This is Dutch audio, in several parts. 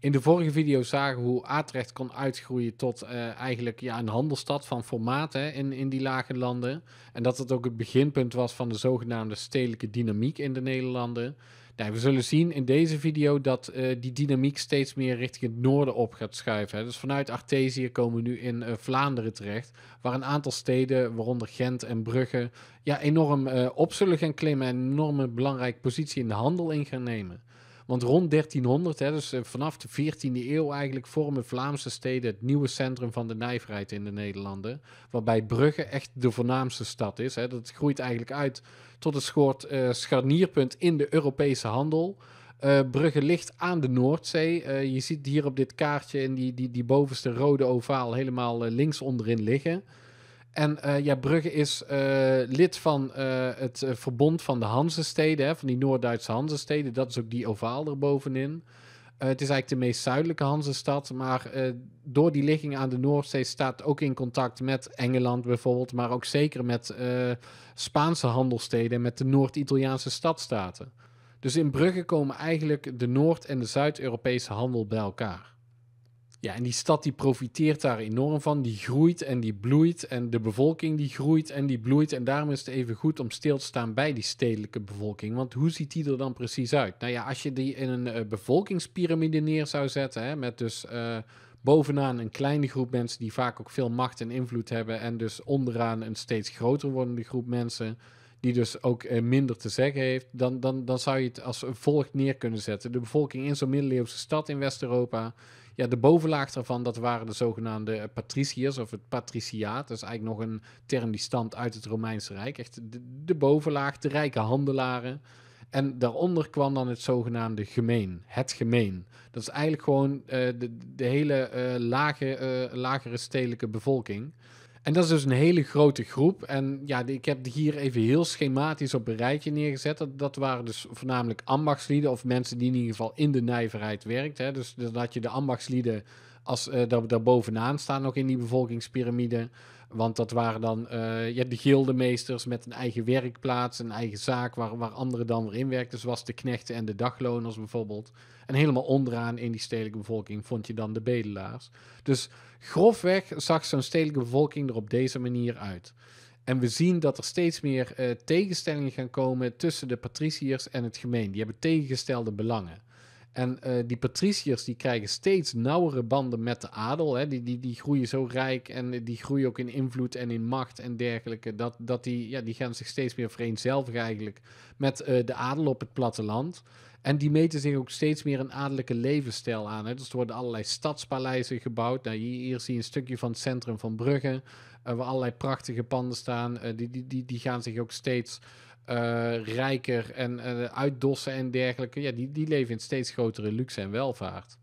In de vorige video zagen we hoe Atrecht kon uitgroeien tot eh, eigenlijk ja, een handelstad van formaat hè, in, in die lage landen. En dat het ook het beginpunt was van de zogenaamde stedelijke dynamiek in de Nederlanden. Nou, we zullen zien in deze video dat eh, die dynamiek steeds meer richting het noorden op gaat schuiven. Hè. Dus vanuit Artesië komen we nu in eh, Vlaanderen terecht, waar een aantal steden, waaronder Gent en Brugge, ja, enorm op zullen gaan klimmen en een enorme belangrijke positie in de handel in gaan nemen. Want rond 1300, hè, dus eh, vanaf de 14e eeuw eigenlijk, vormen Vlaamse steden het nieuwe centrum van de nijverheid in de Nederlanden. Waarbij Brugge echt de voornaamste stad is. Hè. Dat groeit eigenlijk uit tot een soort eh, scharnierpunt in de Europese handel. Uh, Brugge ligt aan de Noordzee. je ziet hier op dit kaartje in die, die, die bovenste rode ovaal helemaal links onderin liggen. En eh, ja, Brugge is eh, lid van eh, het verbond van de Hanzesteden, van die Noord-Duitse Hanse-steden. Dat is ook die ovaal erbovenin. het is eigenlijk de meest zuidelijke Hanse-stad, maar door die ligging aan de Noordzee staat ook in contact met Engeland bijvoorbeeld, maar ook zeker met Spaanse handelsteden met de Noord-Italiaanse stadstaten. Dus in Brugge komen eigenlijk de Noord- en de Zuid-Europese handel bij elkaar. Ja, en die stad die profiteert daar enorm van. Die groeit en die bloeit. En de bevolking die groeit en die bloeit. En daarom is het even goed om stil te staan bij die stedelijke bevolking. Want hoe ziet die er dan precies uit? Nou ja, als je die in een eh, bevolkingspyramide neer zou zetten, hè, met dus eh, bovenaan een kleine groep mensen die vaak ook veel macht en invloed hebben. En dus onderaan een steeds groter wordende groep mensen. Die dus ook eh, minder te zeggen heeft, dan, dan, dan zou je het als volgt neer kunnen zetten. De bevolking in zo'n middeleeuwse stad in West-Europa ja, de bovenlaag daarvan, dat waren de zogenaamde eh, patriciërs of het patriciaat. Dat is eigenlijk nog een term die stamt uit het Romeinse Rijk. Echt de, bovenlaag, de rijke handelaren. En daaronder kwam dan het zogenaamde gemeen, het gemeen. Dat is eigenlijk gewoon eh, de, de, hele uh, lage, lagere stedelijke bevolking. En dat is dus een hele grote groep. En ja, ik heb hier even heel schematisch op een rijtje neergezet. Dat, dat waren dus voornamelijk ambachtslieden of mensen die in ieder geval in de nijverheid werkten. Dus, dus dat je de ambachtslieden als, uh, daar, daarbovenaan staan, ook in die bevolkingspyramide. Want dat waren dan eh, ja, de gildemeesters met een eigen werkplaats, een eigen zaak waar, waar anderen dan weer werkten, zoals dus de knechten en de dagloners bijvoorbeeld. En helemaal onderaan in die stedelijke bevolking vond je dan de bedelaars. Dus grofweg zag zo'n stedelijke bevolking er op deze manier uit. En we zien dat er steeds meer eh, tegenstellingen gaan komen tussen de patriciërs en het gemeen. Die hebben tegengestelde belangen. En eh, die patriciërs die krijgen steeds nauwere banden met de adel. Hè. Die, die, die groeien zo rijk en die groeien ook in invloed en in macht en dergelijke. Dat, dat die, ja, die gaan zich steeds meer vereenzelvigen eigenlijk met eh, de adel op het platteland. En die meten zich ook steeds meer een adellijke levensstijl aan. Hè. Dus er worden allerlei stadspaleizen gebouwd. Nou, hier, zie je een stukje van het centrum van Brugge, eh, waar allerlei prachtige panden staan. die, die, die, die gaan zich ook steeds eh, rijker en uh, uitdossen en dergelijke. Ja, die, die leven in steeds grotere luxe en welvaart.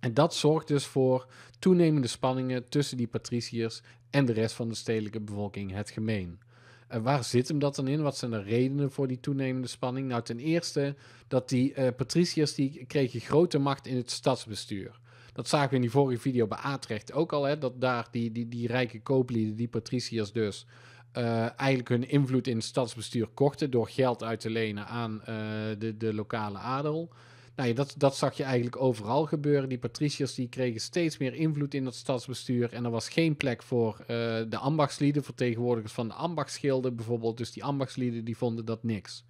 En dat zorgt dus voor toenemende spanningen tussen die patriciërs en de rest van de stedelijke bevolking, het gemeen. En waar zit hem dat dan in? Wat zijn de redenen voor die toenemende spanning? Nou, ten eerste dat die eh, patriciërs die kregen grote macht in het stadsbestuur. Dat zagen we in die vorige video bij Atrecht ook al, hè, dat daar die, die, die rijke kooplieden, die patriciërs dus, uh, eigenlijk hun invloed in het stadsbestuur kochten door geld uit te lenen aan eh, de, de lokale adel. Nou ja, dat, dat zag je eigenlijk overal gebeuren. Die patriciërs die kregen steeds meer invloed in het stadsbestuur. En er was geen plek voor eh, de ambachtslieden, vertegenwoordigers van de ambachtsschilden bijvoorbeeld. Dus die ambachtslieden die vonden dat niks.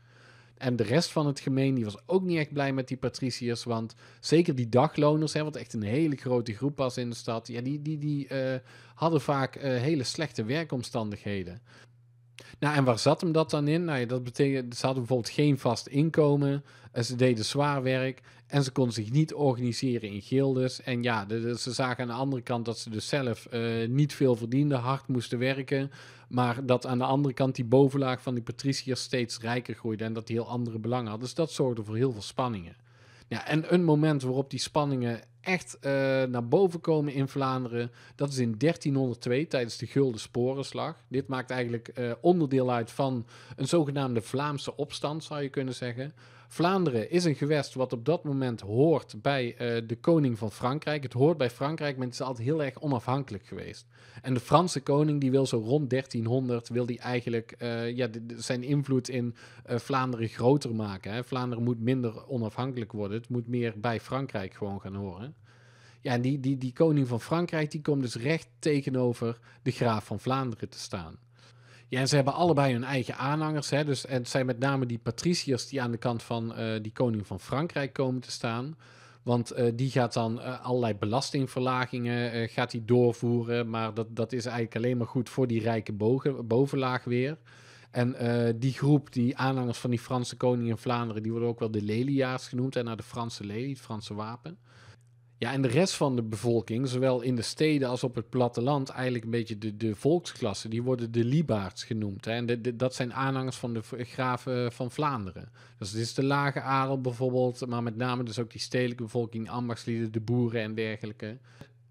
En de rest van het gemeen die was ook niet echt blij met die patriciërs. Want zeker die dagloners, hè, wat echt een hele grote groep was in de stad. Ja, die, die, die eh, hadden vaak eh, hele slechte werkomstandigheden. Nou, en waar zat hem dat dan in? Nou, ja, dat betekent, ze hadden bijvoorbeeld geen vast inkomen. En ze deden zwaar werk. En ze konden zich niet organiseren in gildes. En ja, de, ze zagen aan de andere kant dat ze dus zelf eh, niet veel verdienden, hard moesten werken. Maar dat aan de andere kant die bovenlaag van die patriciërs steeds rijker groeide. En dat die heel andere belangen hadden. Dus dat zorgde voor heel veel spanningen. en een moment waarop die spanningen echt eh, naar boven komen in Vlaanderen. Dat is in 1302 tijdens de Gulden Sporenslag. Dit maakt eigenlijk eh, onderdeel uit van een zogenaamde Vlaamse opstand, zou je kunnen zeggen. Vlaanderen is een gewest wat op dat moment hoort bij eh, de koning van Frankrijk. Het hoort bij Frankrijk, maar het is altijd heel erg onafhankelijk geweest. En de Franse koning die wil zo rond 1300 wil die eigenlijk ja, zijn invloed in Vlaanderen groter maken. Hè. Vlaanderen moet minder onafhankelijk worden. Het moet meer bij Frankrijk gewoon gaan horen. Ja, die, die, die koning van Frankrijk die komt dus recht tegenover de graaf van Vlaanderen te staan. Ja, en ze hebben allebei hun eigen aanhangers. Hè? Dus, en het zijn met name die patriciërs die aan de kant van eh, die koning van Frankrijk komen te staan. Want eh, die gaat dan eh, allerlei belastingverlagingen gaat die doorvoeren. Maar dat, dat is eigenlijk alleen maar goed voor die rijke bogen, bovenlaag weer. En die groep, die aanhangers van die Franse koning in Vlaanderen, die worden ook wel de leliaars genoemd. En naar de Franse lelie, het Franse wapen. Ja, en de rest van de bevolking, zowel in de steden als op het platteland, eigenlijk een beetje de, de volksklasse, die worden de Liebaards genoemd. Hè? En dat zijn aanhangers van de graven van Vlaanderen. Dus dit is de lage adel bijvoorbeeld, maar met name dus ook die stedelijke bevolking, ambachtslieden, de boeren en dergelijke.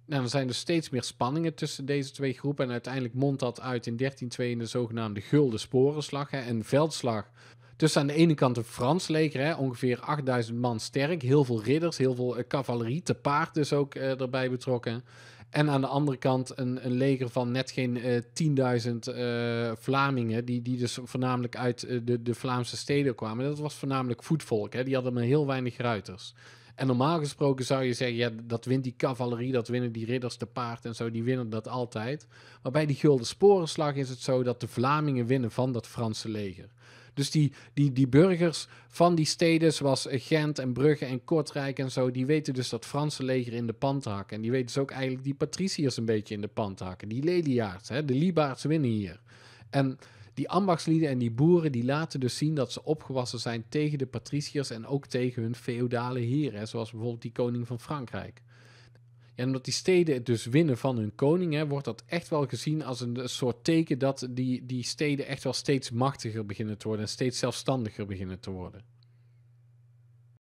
Nou, er zijn dus steeds meer spanningen tussen deze twee groepen. En uiteindelijk mondt dat uit in 1302 in de zogenaamde Gulden Sporenslag. Hè, een veldslag dus aan de ene kant een Frans leger, hè, ongeveer 8000 man sterk. Heel veel ridders, heel veel eh, cavalerie, te paard dus ook eh, erbij betrokken. En aan de andere kant een, een leger van net geen 10.000 eh, Vlamingen, die, die dus voornamelijk uit de, de Vlaamse steden kwamen. Dat was voornamelijk voetvolk, hè. die hadden maar heel weinig ruiters. En normaal gesproken zou je zeggen, ja, dat wint die cavalerie, dat winnen die ridders te paard en zo, die winnen dat altijd. Maar bij die Gulden Sporenslag is het zo dat de Vlamingen winnen van dat Franse leger. Dus die, die, die burgers van die steden zoals Gent en Brugge en Kortrijk en zo, die weten dus dat Franse leger in de pand hakken. En die weten dus ook eigenlijk die patriciërs een beetje in de pand hakken. Die leliaards, hè, de Libaards winnen hier. En die ambachtslieden en die boeren, die laten dus zien dat ze opgewassen zijn tegen de patriciërs en ook tegen hun feodale heren, zoals bijvoorbeeld die koning van Frankrijk. En dat die steden het dus winnen van hun koning, hè, wordt dat echt wel gezien als een, een, soort teken dat die, die steden echt wel steeds machtiger beginnen te worden en steeds zelfstandiger beginnen te worden.